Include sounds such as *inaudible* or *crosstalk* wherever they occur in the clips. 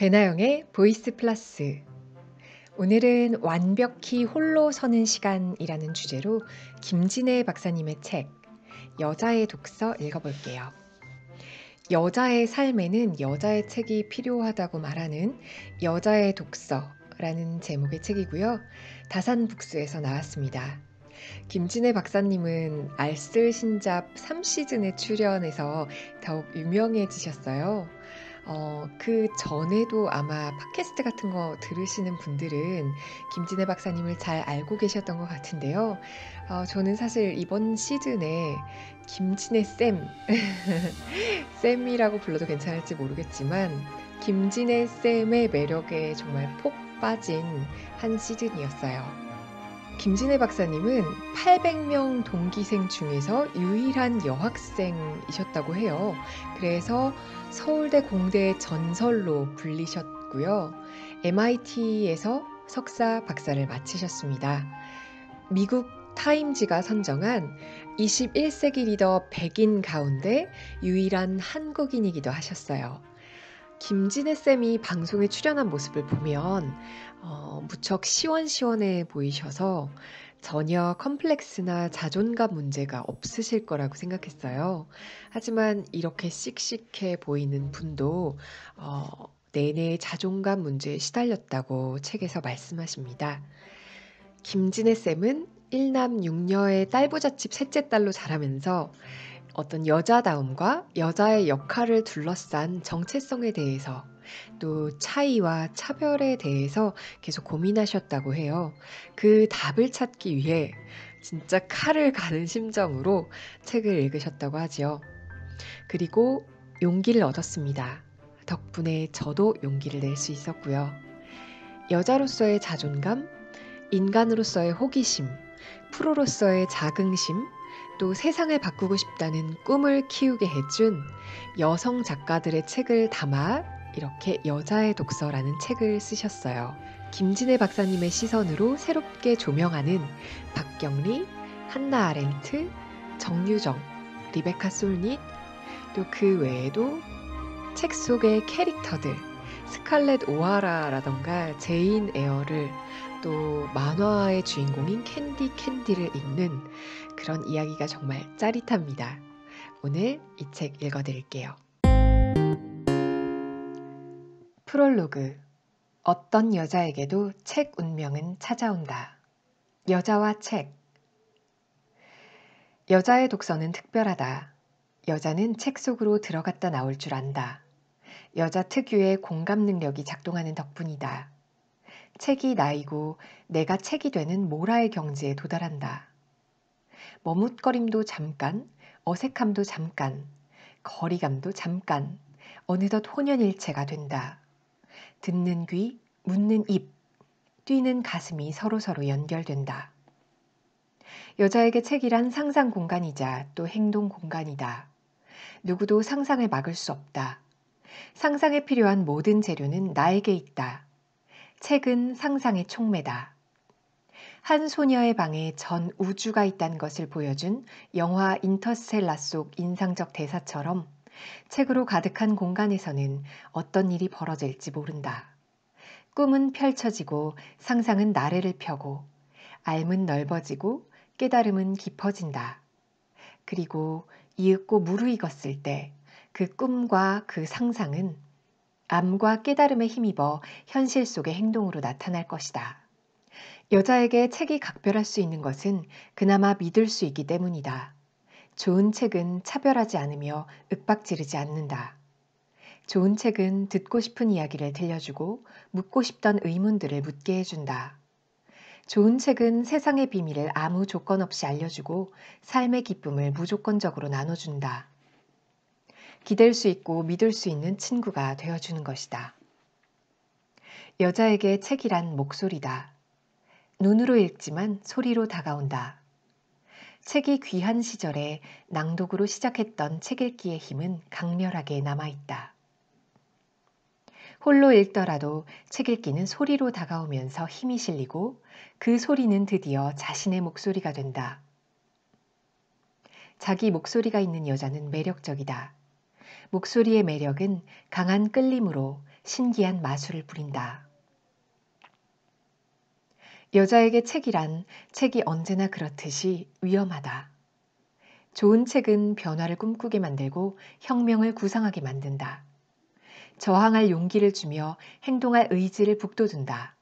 배나영의 보이스 플러스 오늘은 완벽히 홀로 서는 시간이라는 주제로 김진애 박사님의 책 여자의 독서 읽어볼게요. 여자의 삶에는 여자의 책이 필요하다고 말하는 여자의 독서라는 제목의 책이고요. 다산북스에서 나왔습니다. 김진애 박사님은 알쓸신잡 3시즌에 출연해서 더욱 유명해지셨어요. 어, 그 전에도 아마 팟캐스트 같은 거 들으시는 분들은 김진애 박사님을 잘 알고 계셨던 것 같은데요. 어, 저는 사실 이번 시즌에 김진애 쌤, *laughs* 쌤이라고 불러도 괜찮을지 모르겠지만 김진애 쌤의 매력에 정말 폭 빠진 한 시즌이었어요. 김진애 박사님은 800명 동기생 중에서 유일한 여학생이셨다고 해요. 그래서 서울대 공대 전설로 불리셨고요. MIT에서 석사 박사를 마치셨습니다. 미국 타임즈가 선정한 21세기 리더 100인 가운데 유일한 한국인이기도 하셨어요. 김진애 쌤이 방송에 출연한 모습을 보면 어, 무척 시원시원해 보이셔서 전혀 컴플렉스나 자존감 문제가 없으실 거라고 생각했어요. 하지만 이렇게 씩씩해 보이는 분도 어, 내내 자존감 문제에 시달렸다고 책에서 말씀하십니다. 김진애 쌤은 1남 6녀의 딸부잣집 셋째 딸로 자라면서 어떤 여자다움과 여자의 역할을 둘러싼 정체성에 대해서 또 차이와 차별에 대해서 계속 고민하셨다고 해요. 그 답을 찾기 위해 진짜 칼을 가는 심정으로 책을 읽으셨다고 하지요. 그리고 용기를 얻었습니다. 덕분에 저도 용기를 낼 수 있었고요. 여자로서의 자존감, 인간으로서의 호기심, 프로로서의 자긍심, 또 세상을 바꾸고 싶다는 꿈을 키우게 해준 여성 작가들의 책을 담아 이렇게 여자의 독서라는 책을 쓰셨어요. 김진애 박사님의 시선으로 새롭게 조명하는 박경리, 한나 아렌트, 정유정, 리베카 솔닛, 또 그 외에도 책 속의 캐릭터들, 스칼렛 오하라라던가 제인 에어를 또 만화의 주인공인 캔디 캔디를 읽는 그런 이야기가 정말 짜릿합니다. 오늘 이 책 읽어드릴게요. 프롤로그 어떤 여자에게도 책 운명은 찾아온다. 여자와 책 여자의 독서는 특별하다. 여자는 책 속으로 들어갔다 나올 줄 안다. 여자 특유의 공감 능력이 작동하는 덕분이다. 책이 나이고 내가 책이 되는 모라의 경지에 도달한다. 머뭇거림도 잠깐, 어색함도 잠깐, 거리감도 잠깐, 어느덧 혼연일체가 된다. 듣는 귀, 묻는 입, 뛰는 가슴이 서로서로 연결된다. 여자에게 책이란 상상 공간이자 또 행동 공간이다. 누구도 상상을 막을 수 없다. 상상에 필요한 모든 재료는 나에게 있다. 책은 상상의 촉매다. 한 소녀의 방에 전 우주가 있다는 것을 보여준 영화 인터스텔라 속 인상적 대사처럼 책으로 가득한 공간에서는 어떤 일이 벌어질지 모른다. 꿈은 펼쳐지고 상상은 나래를 펴고 알은 넓어지고 깨달음은 깊어진다. 그리고 이윽고 무르익었을 때 그 꿈과 그 상상은 암과 깨달음에 힘입어 현실 속의 행동으로 나타날 것이다. 여자에게 책이 각별할 수 있는 것은 그나마 믿을 수 있기 때문이다. 좋은 책은 차별하지 않으며 윽박지르지 않는다. 좋은 책은 듣고 싶은 이야기를 들려주고 묻고 싶던 의문들을 묻게 해준다. 좋은 책은 세상의 비밀을 아무 조건 없이 알려주고 삶의 기쁨을 무조건적으로 나눠준다. 기댈 수 있고 믿을 수 있는 친구가 되어주는 것이다. 여자에게 책이란 목소리다. 눈으로 읽지만 소리로 다가온다. 책이 귀한 시절에 낭독으로 시작했던 책 읽기의 힘은 강렬하게 남아있다. 홀로 읽더라도 책 읽기는 소리로 다가오면서 힘이 실리고 그 소리는 드디어 자신의 목소리가 된다. 자기 목소리가 있는 여자는 매력적이다. 목소리의 매력은 강한 끌림으로 신기한 마술을 부린다. 여자에게 책이란 책이 언제나 그렇듯이 위험하다. 좋은 책은 변화를 꿈꾸게 만들고 혁명을 구상하게 만든다. 저항할 용기를 주며 행동할 의지를 북돋운다.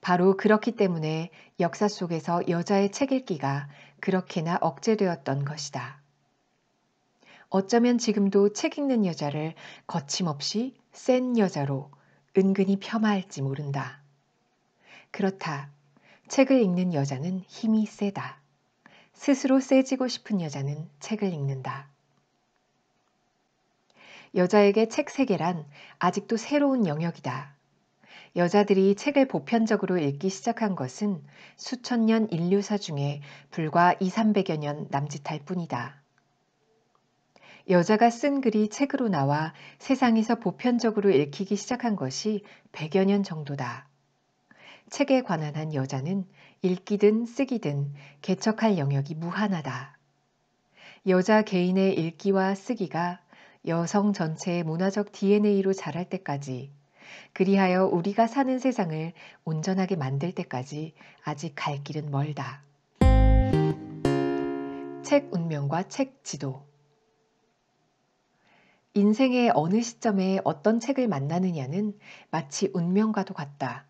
바로 그렇기 때문에 역사 속에서 여자의 책 읽기가 그렇게나 억제되었던 것이다. 어쩌면 지금도 책 읽는 여자를 거침없이 센 여자로 은근히 폄하할지 모른다. 그렇다. 책을 읽는 여자는 힘이 세다. 스스로 세지고 싶은 여자는 책을 읽는다. 여자에게 책 세계란 아직도 새로운 영역이다. 여자들이 책을 보편적으로 읽기 시작한 것은 수천 년 인류사 중에 불과 2, 300여 년 남짓할 뿐이다. 여자가 쓴 글이 책으로 나와 세상에서 보편적으로 읽히기 시작한 것이 100여 년 정도다. 책에 관한 한 여자는 읽기든 쓰기든 개척할 영역이 무한하다. 여자 개인의 읽기와 쓰기가 여성 전체의 문화적 DNA로 자랄 때까지 그리하여 우리가 사는 세상을 온전하게 만들 때까지 아직 갈 길은 멀다. 책 운명과 책 지도 인생의 어느 시점에 어떤 책을 만나느냐는 마치 운명과도 같다.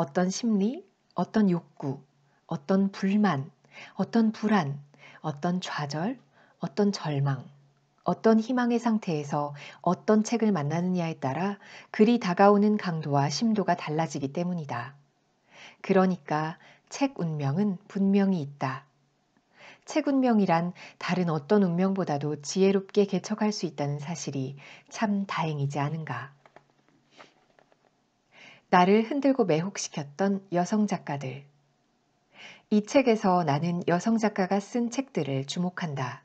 어떤 심리, 어떤 욕구, 어떤 불만, 어떤 불안, 어떤 좌절, 어떤 절망, 어떤 희망의 상태에서 어떤 책을 만나느냐에 따라 글이 다가오는 강도와 심도가 달라지기 때문이다. 그러니까 책 운명은 분명히 있다. 책 운명이란 다른 어떤 운명보다도 지혜롭게 개척할 수 있다는 사실이 참 다행이지 않은가. 나를 흔들고 매혹시켰던 여성 작가들. 이 책에서 나는 여성 작가가 쓴 책들을 주목한다.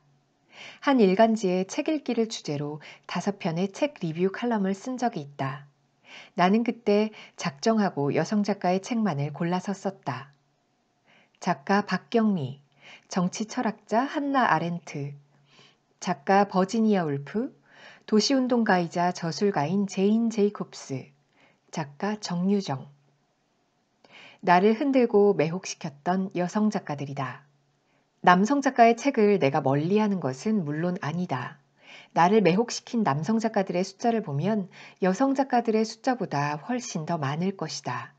한 일간지의 책 읽기를 주제로 다섯 편의 책 리뷰 칼럼을 쓴 적이 있다. 나는 그때 작정하고 여성 작가의 책만을 골라서 썼다. 작가 박경미, 정치 철학자 한나 아렌트, 작가 버지니아 울프, 도시운동가이자 저술가인 제인 제이콥스, 작가 정유정. 나를 흔들고 매혹시켰던 여성 작가들이다. 남성 작가의 책을 내가 멀리 하는 것은 물론 아니다. 나를 매혹시킨 남성 작가들의 숫자를 보면 여성 작가들의 숫자보다 훨씬 더 많을 것이다.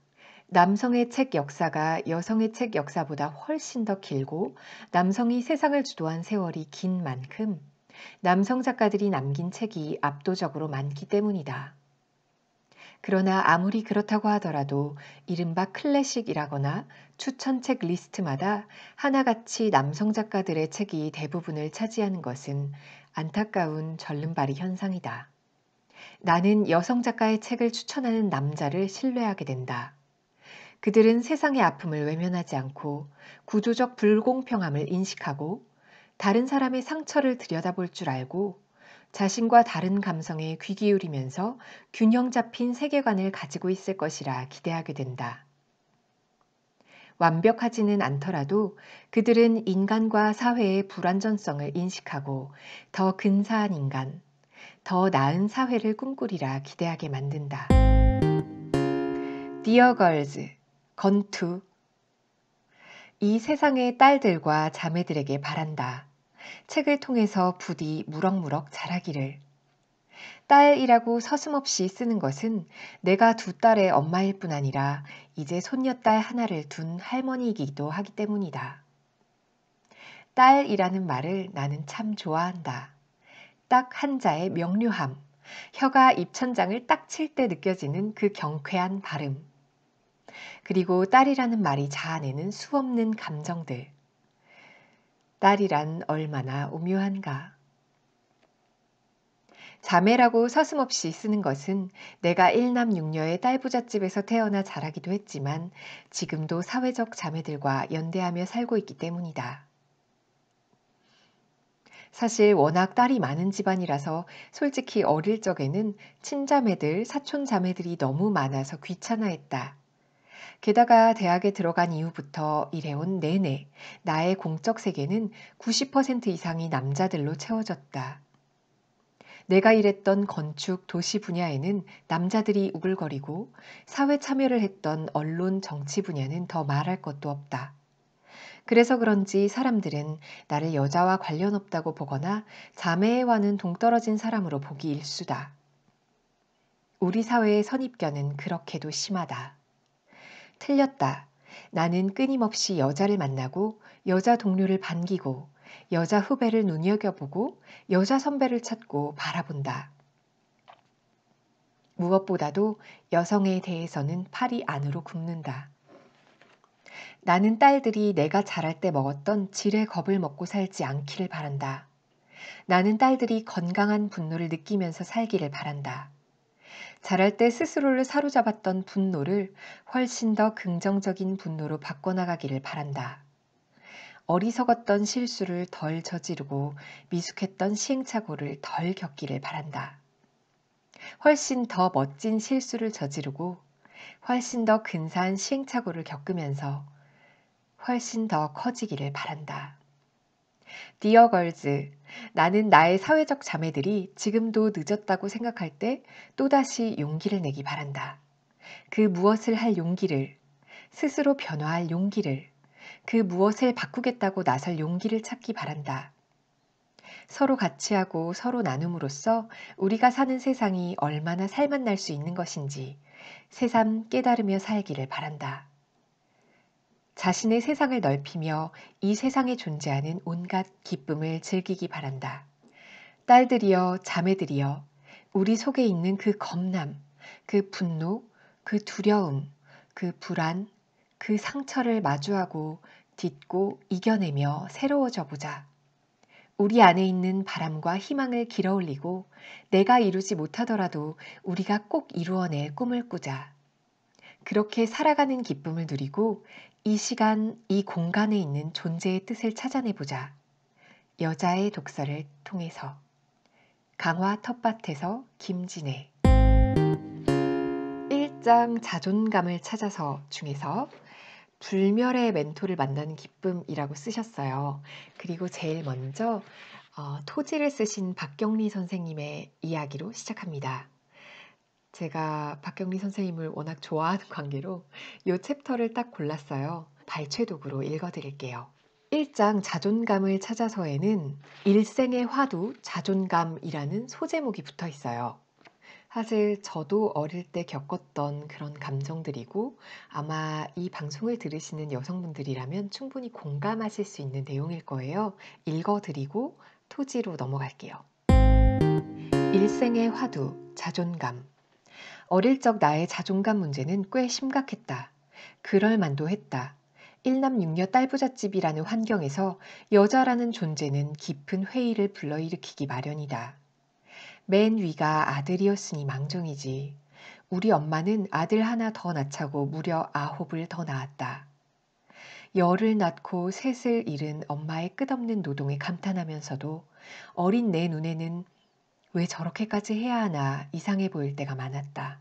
남성의 책 역사가 여성의 책 역사보다 훨씬 더 길고 남성이 세상을 주도한 세월이 긴 만큼 남성 작가들이 남긴 책이 압도적으로 많기 때문이다. 그러나 아무리 그렇다고 하더라도 이른바 클래식이라거나 추천책 리스트마다 하나같이 남성 작가들의 책이 대부분을 차지하는 것은 안타까운 절름발이 현상이다. 나는 여성 작가의 책을 추천하는 남자를 신뢰하게 된다. 그들은 세상의 아픔을 외면하지 않고 구조적 불공평함을 인식하고 다른 사람의 상처를 들여다볼 줄 알고 자신과 다른 감성에 귀 기울이면서 균형 잡힌 세계관을 가지고 있을 것이라 기대하게 된다. 완벽하지는 않더라도 그들은 인간과 사회의 불완전성을 인식하고 더 근사한 인간, 더 나은 사회를 꿈꾸리라 기대하게 만든다. 디어걸즈, 건투. 이 세상의 딸들과 자매들에게 바란다. 책을 통해서 부디 무럭무럭 자라기를. 딸이라고 서슴없이 쓰는 것은 내가 두 딸의 엄마일 뿐 아니라 이제 손녀딸 하나를 둔 할머니이기도 하기 때문이다. 딸이라는 말을 나는 참 좋아한다. 딱 한자의 명료함, 혀가 입천장을 딱 칠 때 느껴지는 그 경쾌한 발음. 그리고 딸이라는 말이 자아내는 수없는 감정들. 딸이란 얼마나 오묘한가. 자매라고 서슴없이 쓰는 것은 내가 일남육녀의 딸부잣집에서 태어나 자라기도 했지만 지금도 사회적 자매들과 연대하며 살고 있기 때문이다. 사실 워낙 딸이 많은 집안이라서 솔직히 어릴 적에는 친자매들, 사촌자매들이 너무 많아서 귀찮아했다. 게다가 대학에 들어간 이후부터 일해온 내내 나의 공적 세계는 90% 이상이 남자들로 채워졌다. 내가 일했던 건축, 도시 분야에는 남자들이 우글거리고 사회 참여를 했던 언론, 정치 분야는 더 말할 것도 없다. 그래서 그런지 사람들은 나를 여자와 관련 없다고 보거나 자매와는 동떨어진 사람으로 보기 일수다. 우리 사회의 선입견은 그렇게도 심하다. 틀렸다. 나는 끊임없이 여자를 만나고 여자 동료를 반기고 여자 후배를 눈여겨보고 여자 선배를 찾고 바라본다. 무엇보다도 여성에 대해서는 팔이 안으로 굽는다. 나는 딸들이 내가 자랄 때 먹었던 질의 겁을 먹고 살지 않기를 바란다. 나는 딸들이 건강한 분노를 느끼면서 살기를 바란다. 잘할 때 스스로를 사로잡았던 분노를 훨씬 더 긍정적인 분노로 바꿔나가기를 바란다. 어리석었던 실수를 덜 저지르고 미숙했던 시행착오를 덜 겪기를 바란다. 훨씬 더 멋진 실수를 저지르고 훨씬 더 근사한 시행착오를 겪으면서 훨씬 더 커지기를 바란다. 디어걸즈 나는 나의 사회적 자매들이 지금도 늦었다고 생각할 때 또다시 용기를 내기 바란다. 그 무엇을 할 용기를, 스스로 변화할 용기를, 그 무엇을 바꾸겠다고 나설 용기를 찾기 바란다. 서로 같이 하고 서로 나눔으로써 우리가 사는 세상이 얼마나 살맛날 수 있는 것인지 새삼 깨달으며 살기를 바란다. 자신의 세상을 넓히며 이 세상에 존재하는 온갖 기쁨을 즐기기 바란다. 딸들이여, 자매들이여, 우리 속에 있는 그 겁남, 그 분노, 그 두려움, 그 불안, 그 상처를 마주하고 딛고 이겨내며 새로워져 보자. 우리 안에 있는 바람과 희망을 길어올리고 내가 이루지 못하더라도 우리가 꼭 이루어낼 꿈을 꾸자. 그렇게 살아가는 기쁨을 누리고 이 시간, 이 공간에 있는 존재의 뜻을 찾아내보자. 여자의 독서를 통해서. 강화 텃밭에서 김진애. 1장 자존감을 찾아서 중에서 불멸의 멘토를 만나는 기쁨이라고 쓰셨어요. 그리고 제일 먼저 어, 토지를 쓰신 박경리 선생님의 이야기로 시작합니다. 제가 박경리 선생님을 워낙 좋아하는 관계로 이 챕터를 딱 골랐어요. 발췌독으로 읽어드릴게요. 1장 자존감을 찾아서에는 일생의 화두 자존감이라는 소제목이 붙어 있어요. 사실 저도 어릴 때 겪었던 그런 감정들이고 아마 이 방송을 들으시는 여성분들이라면 충분히 공감하실 수 있는 내용일 거예요. 읽어드리고 토지로 넘어갈게요. 일생의 화두, 자존감. 어릴 적 나의 자존감 문제는 꽤 심각했다. 그럴 만도 했다. 일남 육녀 딸부잣집이라는 환경에서 여자라는 존재는 깊은 회의를 불러일으키기 마련이다. 맨 위가 아들이었으니 망정이지. 우리 엄마는 아들 하나 더 낳자고 무려 아홉을 더 낳았다. 열을 낳고 셋을 잃은 엄마의 끝없는 노동에 감탄하면서도 어린 내 눈에는 왜 저렇게까지 해야 하나 이상해 보일 때가 많았다.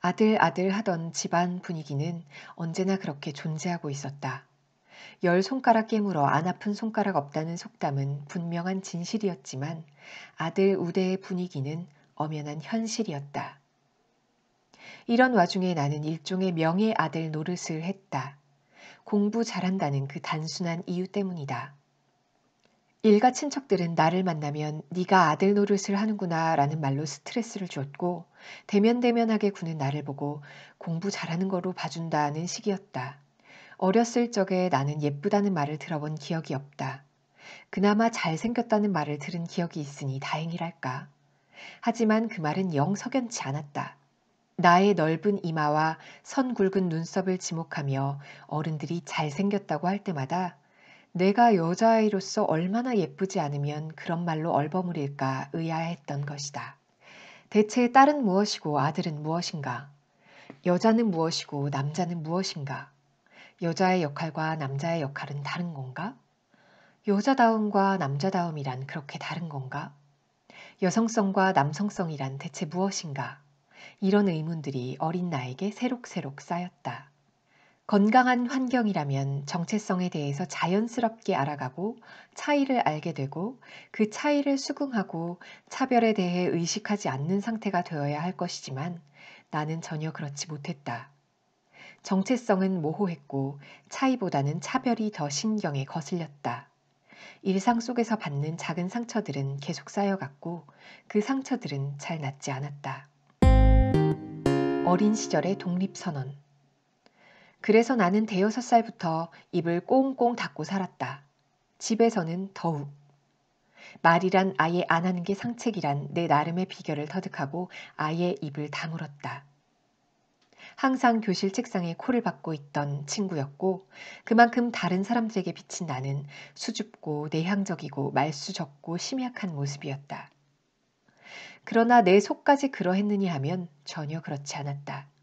아들, 아들 하던 집안 분위기는 언제나 그렇게 존재하고 있었다. 열 손가락 깨물어 안 아픈 손가락 없다는 속담은 분명한 진실이었지만 아들 우대의 분위기는 엄연한 현실이었다. 이런 와중에 나는 일종의 명예 아들 노릇을 했다. 공부 잘한다는 그 단순한 이유 때문이다. 일가 친척들은 나를 만나면 네가 아들 노릇을 하는구나 라는 말로 스트레스를 줬고 대면대면하게 구는 나를 보고 공부 잘하는 거로 봐준다는 식이었다. 어렸을 적에 나는 예쁘다는 말을 들어본 기억이 없다. 그나마 잘생겼다는 말을 들은 기억이 있으니 다행이랄까. 하지만 그 말은 영 석연치 않았다. 나의 넓은 이마와 선 굵은 눈썹을 지목하며 어른들이 잘생겼다고 할 때마다 내가 여자아이로서 얼마나 예쁘지 않으면 그런 말로 얼버무릴까 의아했던 것이다. 대체 딸은 무엇이고 아들은 무엇인가? 여자는 무엇이고 남자는 무엇인가? 여자의 역할과 남자의 역할은 다른 건가? 여자다움과 남자다움이란 그렇게 다른 건가? 여성성과 남성성이란 대체 무엇인가? 이런 의문들이 어린 나에게 새록새록 쌓였다. 건강한 환경이라면 정체성에 대해서 자연스럽게 알아가고 차이를 알게 되고 그 차이를 수긍하고 차별에 대해 의식하지 않는 상태가 되어야 할 것이지만 나는 전혀 그렇지 못했다. 정체성은 모호했고 차이보다는 차별이 더 신경에 거슬렸다. 일상 속에서 받는 작은 상처들은 계속 쌓여갔고 그 상처들은 잘 낫지 않았다. 어린 시절의 독립선언 그래서 나는 대여섯 살부터 입을 꽁꽁 닫고 살았다. 집에서는 더욱. 말이란 아예 안 하는 게 상책이란 내 나름의 비결을 터득하고 아예 입을 다물었다. 항상 교실 책상에 코를 박고 있던 친구였고 그만큼 다른 사람들에게 비친 나는 수줍고 내향적이고 말수 적고 심약한 모습이었다. 그러나 내 속까지 그러했느니 하면 전혀 그렇지 않았다.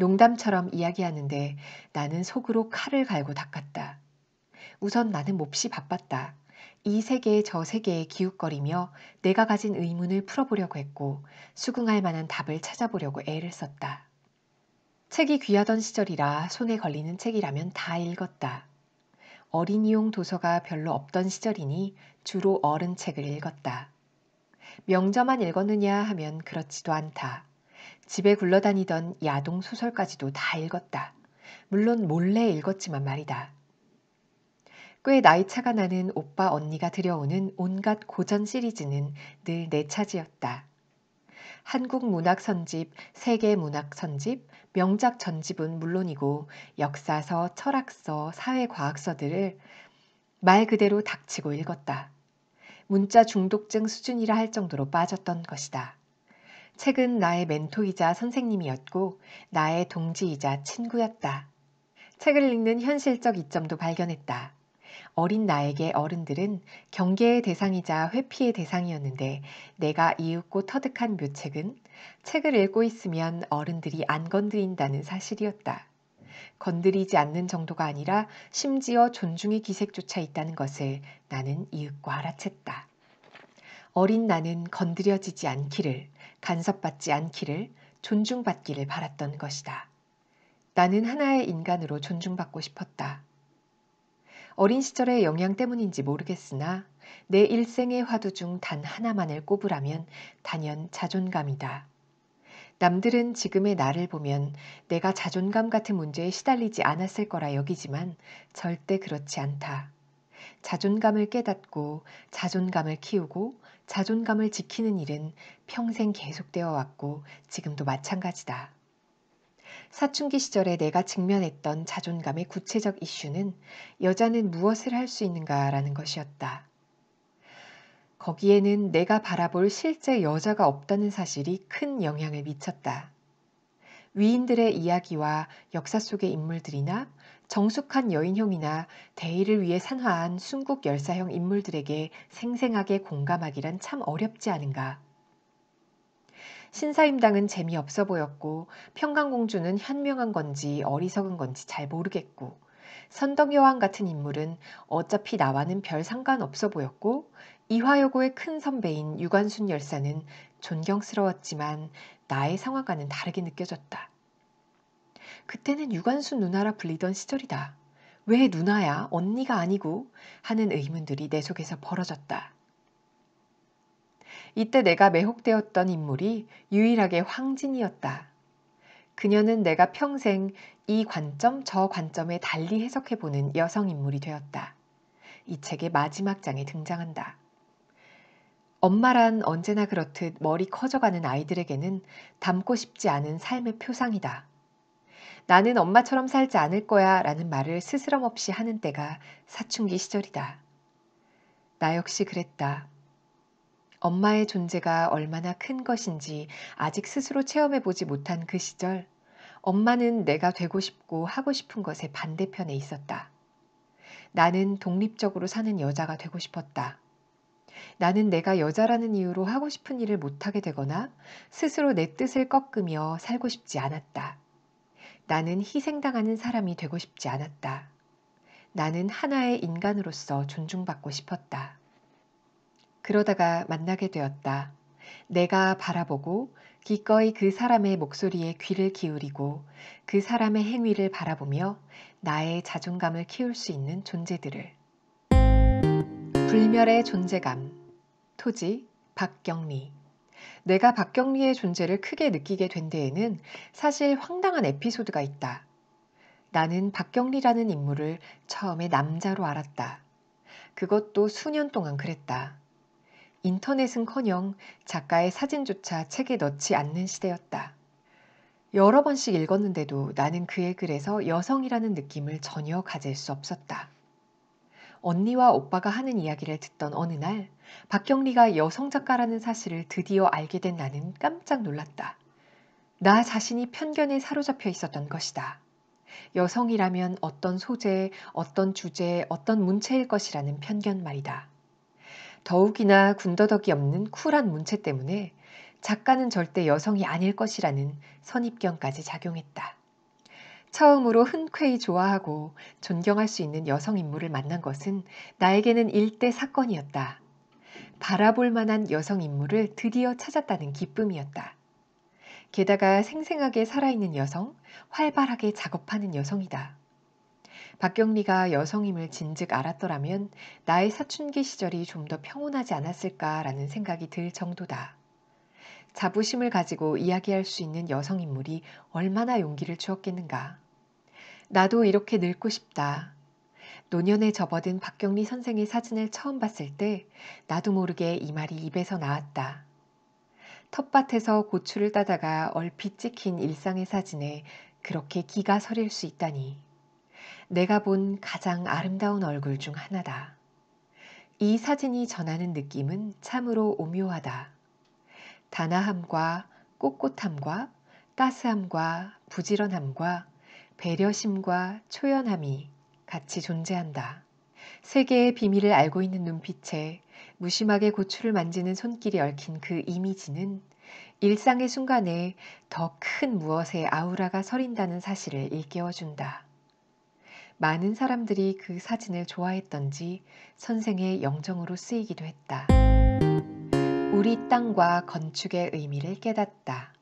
농담처럼 이야기하는데 나는 속으로 칼을 갈고 닦았다. 우선 나는 몹시 바빴다. 이 세계 저 세계에 기웃거리며 내가 가진 의문을 풀어보려고 했고 수긍할 만한 답을 찾아보려고 애를 썼다. 책이 귀하던 시절이라 손에 걸리는 책이라면 다 읽었다. 어린이용 도서가 별로 없던 시절이니 주로 어른 책을 읽었다. 명저만 읽었느냐 하면 그렇지도 않다. 집에 굴러다니던 야동 소설까지도 다 읽었다. 물론 몰래 읽었지만 말이다. 꽤 나이 차가 나는 오빠 언니가 들여오는 온갖 고전 시리즈는 늘 내 차지였다. 한국 문학 선집, 세계 문학 선집, 명작 전집은 물론이고 역사서, 철학서, 사회과학서들을 말 그대로 닥치고 읽었다. 문자 중독증 수준이라 할 정도로 빠졌던 것이다. 책은 나의 멘토이자 선생님이었고 나의 동지이자 친구였다. 책을 읽는 현실적 이점도 발견했다. 어린 나에게 어른들은 경계의 대상이자 회피의 대상이었는데 내가 이윽고 터득한 묘책은 책을 읽고 있으면 어른들이 안 건드린다는 사실이었다. 건드리지 않는 정도가 아니라 심지어 존중의 기색조차 있다는 것을 나는 이윽고 알아챘다. 어린 나는 건드려지지 않기를, 간섭받지 않기를 존중받기를 바랐던 것이다. 나는 하나의 인간으로 존중받고 싶었다. 어린 시절의 영향 때문인지 모르겠으나 내 일생의 화두 중 단 하나만을 꼽으라면 단연 자존감이다. 남들은 지금의 나를 보면 내가 자존감 같은 문제에 시달리지 않았을 거라 여기지만 절대 그렇지 않다. 자존감을 깨닫고 자존감을 키우고 자존감을 지키는 일은 평생 계속되어 왔고 지금도 마찬가지다. 사춘기 시절에 내가 직면했던 자존감의 구체적 이슈는 여자는 무엇을 할 수 있는가라는 것이었다. 거기에는 내가 바라볼 실제 여자가 없다는 사실이 큰 영향을 미쳤다. 위인들의 이야기와 역사 속의 인물들이나 정숙한 여인형이나 대의를 위해 산화한 순국 열사형 인물들에게 생생하게 공감하기란 참 어렵지 않은가. 신사임당은 재미없어 보였고 평강공주는 현명한 건지 어리석은 건지 잘 모르겠고 선덕여왕 같은 인물은 어차피 나와는 별 상관없어 보였고 이화여고의 큰 선배인 유관순 열사는 존경스러웠지만 나의 상황과는 다르게 느껴졌다. 그때는 유관순 누나라 불리던 시절이다. 왜 누나야, 언니가 아니고 하는 의문들이 내 속에서 벌어졌다. 이때 내가 매혹되었던 인물이 유일하게 황진이었다. 그녀는 내가 평생 이 관점, 저 관점에 달리 해석해보는 여성 인물이 되었다. 이 책의 마지막 장에 등장한다. 엄마란 언제나 그렇듯 머리 커져가는 아이들에게는 닮고 싶지 않은 삶의 표상이다. 나는 엄마처럼 살지 않을 거야 라는 말을 스스럼 없이 하는 때가 사춘기 시절이다. 나 역시 그랬다. 엄마의 존재가 얼마나 큰 것인지 아직 스스로 체험해보지 못한 그 시절, 엄마는 내가 되고 싶고 하고 싶은 것의 반대편에 있었다. 나는 독립적으로 사는 여자가 되고 싶었다. 나는 내가 여자라는 이유로 하고 싶은 일을 못하게 되거나 스스로 내 뜻을 꺾으며 살고 싶지 않았다. 나는 희생당하는 사람이 되고 싶지 않았다. 나는 하나의 인간으로서 존중받고 싶었다. 그러다가 만나게 되었다. 내가 바라보고 기꺼이 그 사람의 목소리에 귀를 기울이고 그 사람의 행위를 바라보며 나의 자존감을 키울 수 있는 존재들을. 불멸의 존재감. 토지 박경리 내가 박경리의 존재를 크게 느끼게 된 데에는 사실 황당한 에피소드가 있다. 나는 박경리라는 인물을 처음에 남자로 알았다. 그것도 수년 동안 그랬다. 인터넷은 커녕 작가의 사진조차 책에 넣지 않는 시대였다. 여러 번씩 읽었는데도 나는 그의 글에서 여성이라는 느낌을 전혀 가질 수 없었다. 언니와 오빠가 하는 이야기를 듣던 어느 날 박경리가 여성 작가라는 사실을 드디어 알게 된 나는 깜짝 놀랐다. 나 자신이 편견에 사로잡혀 있었던 것이다. 여성이라면 어떤 소재, 어떤 주제, 어떤 문체일 것이라는 편견 말이다. 더욱이나 군더더기 없는 쿨한 문체 때문에 작가는 절대 여성이 아닐 것이라는 선입견까지 작용했다. 처음으로 흔쾌히 좋아하고 존경할 수 있는 여성 인물을 만난 것은 나에게는 일대 사건이었다. 바라볼 만한 여성 인물을 드디어 찾았다는 기쁨이었다. 게다가 생생하게 살아있는 여성, 활발하게 작업하는 여성이다. 박경리가 여성임을 진즉 알았더라면 나의 사춘기 시절이 좀 더 평온하지 않았을까라는 생각이 들 정도다. 자부심을 가지고 이야기할 수 있는 여성 인물이 얼마나 용기를 주었겠는가. 나도 이렇게 늙고 싶다. 노년에 접어든 박경리 선생의 사진을 처음 봤을 때 나도 모르게 이 말이 입에서 나왔다. 텃밭에서 고추를 따다가 얼핏 찍힌 일상의 사진에 그렇게 기가 서릴 수 있다니. 내가 본 가장 아름다운 얼굴 중 하나다. 이 사진이 전하는 느낌은 참으로 오묘하다. 단아함과 꼿꼿함과 따스함과 부지런함과 배려심과 초연함이 같이 존재한다. 세계의 비밀을 알고 있는 눈빛에 무심하게 고추를 만지는 손길이 얽힌 그 이미지는 일상의 순간에 더 큰 무엇의 아우라가 서린다는 사실을 일깨워준다. 많은 사람들이 그 사진을 좋아했던지 선생의 영정으로 쓰이기도 했다. 우리 땅과 건축의 의미를 깨닫다.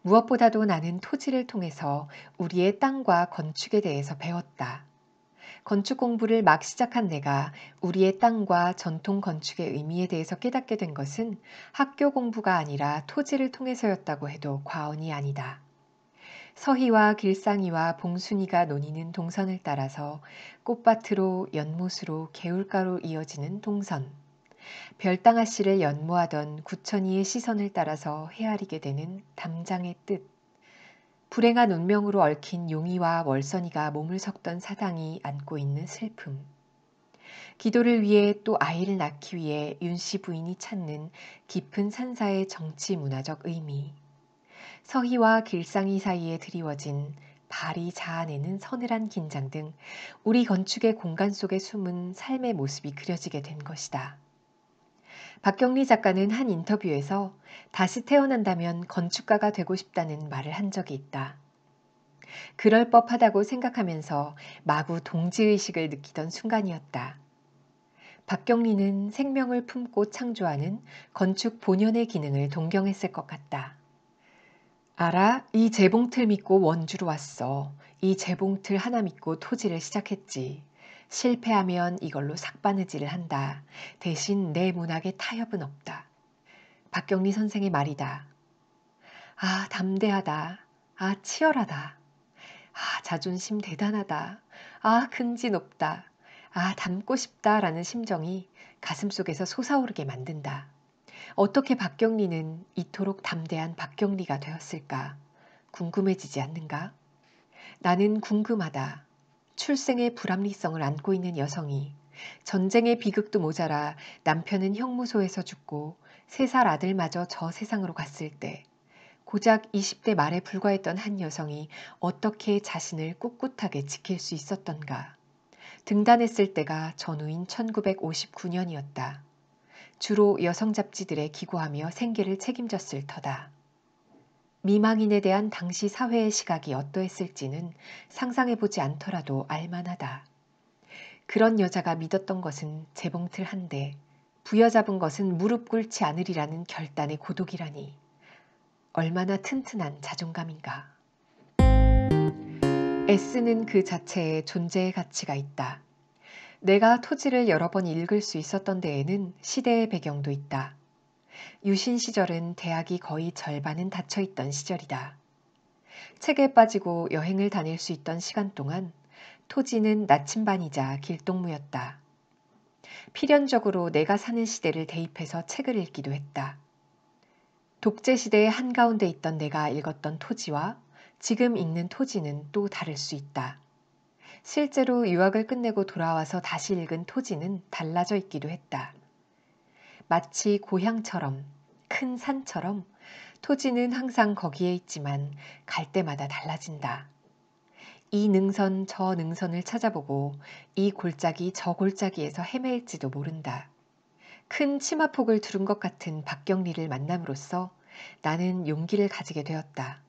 무엇보다도 나는 토지를 통해서 우리의 땅과 건축에 대해서 배웠다. 건축 공부를 막 시작한 내가 우리의 땅과 전통 건축의 의미에 대해서 깨닫게 된 것은 학교 공부가 아니라 토지를 통해서였다고 해도 과언이 아니다. 서희와 길상이와 봉순이가 논의는 동선을 따라서 꽃밭으로 연못으로 개울가로 이어지는 동선. 별당아 씨를 연모하던 구천이의 시선을 따라서 헤아리게 되는 담장의 뜻. 불행한 운명으로 얽힌 용이와 월선이가 몸을 섞던 사당이 안고 있는 슬픔. 기도를 위해 또 아이를 낳기 위해 윤씨 부인이 찾는 깊은 산사의 정치 문화적 의미. 서희와 길상이 사이에 드리워진 발이 자아내는 서늘한 긴장 등 우리 건축의 공간 속에 숨은 삶의 모습이 그려지게 된 것이다. 박경리 작가는 한 인터뷰에서 다시 태어난다면 건축가가 되고 싶다는 말을 한 적이 있다. 그럴 법하다고 생각하면서 마구 동지의식을 느끼던 순간이었다. 박경리는 생명을 품고 창조하는 건축 본연의 기능을 동경했을 것 같다. 알아, 이 재봉틀 믿고 원주로 왔어. 이 재봉틀 하나 믿고 토지를 시작했지. 실패하면 이걸로 삭바느질을 한다. 대신 내 문학에 타협은 없다. 박경리 선생의 말이다. 아, 담대하다. 아, 치열하다. 아, 자존심 대단하다. 아, 근지 높다. 아, 닮고 싶다라는 심정이 가슴 속에서 솟아오르게 만든다. 어떻게 박경리는 이토록 담대한 박경리가 되었을까? 궁금해지지 않는가? 나는 궁금하다. 출생의 불합리성을 안고 있는 여성이 전쟁의 비극도 모자라 남편은 형무소에서 죽고 세 살 아들마저 저 세상으로 갔을 때 고작 20대 말에 불과했던 한 여성이 어떻게 자신을 꿋꿋하게 지킬 수 있었던가. 등단했을 때가 전후인 1959년이었다. 주로 여성 잡지들에 기고하며 생계를 책임졌을 터다. 미망인에 대한 당시 사회의 시각이 어떠했을지는 상상해보지 않더라도 알만하다. 그런 여자가 믿었던 것은 재봉틀한데 부여잡은 것은 무릎 꿇지 않으리라는 결단의 고독이라니 얼마나 튼튼한 자존감인가. S는 그 자체에 존재의 가치가 있다. 내가 토지를 여러 번 읽을 수 있었던 데에는 시대의 배경도 있다. 유신 시절은 대학이 거의 절반은 닫혀 있던 시절이다. 책에 빠지고 여행을 다닐 수 있던 시간 동안 토지는 나침반이자 길동무였다. 필연적으로 내가 사는 시대를 대입해서 책을 읽기도 했다. 독재 시대의 한가운데 있던 내가 읽었던 토지와 지금 읽는 토지는 또 다를 수 있다. 실제로 유학을 끝내고 돌아와서 다시 읽은 토지는 달라져 있기도 했다. 마치 고향처럼 큰 산처럼 토지는 항상 거기에 있지만 갈 때마다 달라진다. 이 능선 저 능선을 찾아보고 이 골짜기 저 골짜기에서 헤맬지도 모른다. 큰 치마폭을 두른 것 같은 박경리를 만남으로써 나는 용기를 가지게 되었다.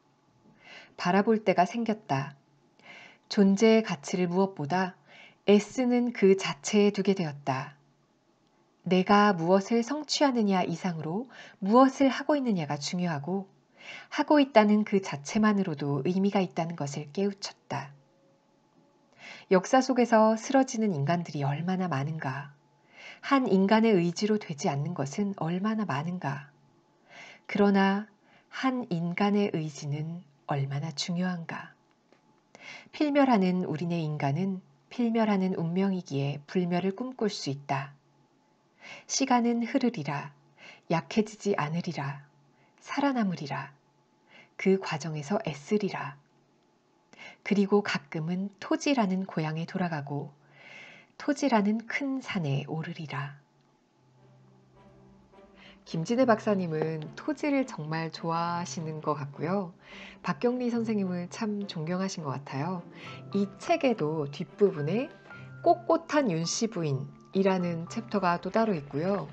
바라볼 때가 생겼다. 존재의 가치를 무엇보다 애쓰는 그 자체에 두게 되었다. 내가 무엇을 성취하느냐 이상으로 무엇을 하고 있느냐가 중요하고 하고 있다는 그 자체만으로도 의미가 있다는 것을 깨우쳤다. 역사 속에서 쓰러지는 인간들이 얼마나 많은가. 한 인간의 의지로 되지 않는 것은 얼마나 많은가. 그러나 한 인간의 의지는 얼마나 중요한가. 필멸하는 우리네 인간은 필멸하는 운명이기에 불멸을 꿈꿀 수 있다. 시간은 흐르리라. 약해지지 않으리라. 살아남으리라. 그 과정에서 애쓰리라. 그리고 가끔은 토지라는 고향에 돌아가고 토지라는 큰 산에 오르리라. 김진애 박사님은 토지를 정말 좋아하시는 것 같고요. 박경리 선생님을 참 존경하신 것 같아요. 이 책에도 뒷부분에 꼿꼿한 윤씨 부인, 이라는 챕터가 또 따로 있고요.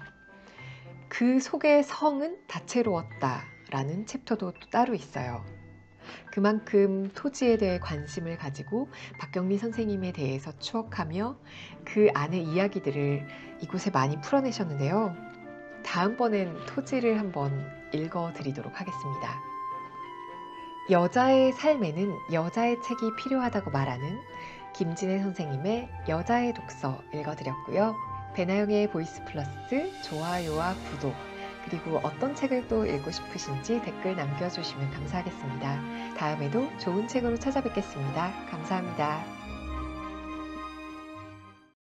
그 속의 성은 다채로웠다 라는 챕터도 또 따로 있어요. 그만큼 토지에 대해 관심을 가지고 박경리 선생님에 대해서 추억하며 그 안의 이야기들을 이곳에 많이 풀어내셨는데요. 다음번엔 토지를 한번 읽어드리도록 하겠습니다. 여자의 삶에는 여자의 책이 필요하다고 말하는 김진혜 선생님의 여자의 독서 읽어드렸고요. 배나영의 보이스 플러스 좋아요와 구독 그리고 어떤 책을 또 읽고 싶으신지 댓글 남겨주시면 감사하겠습니다. 다음에도 좋은 책으로 찾아뵙겠습니다. 감사합니다.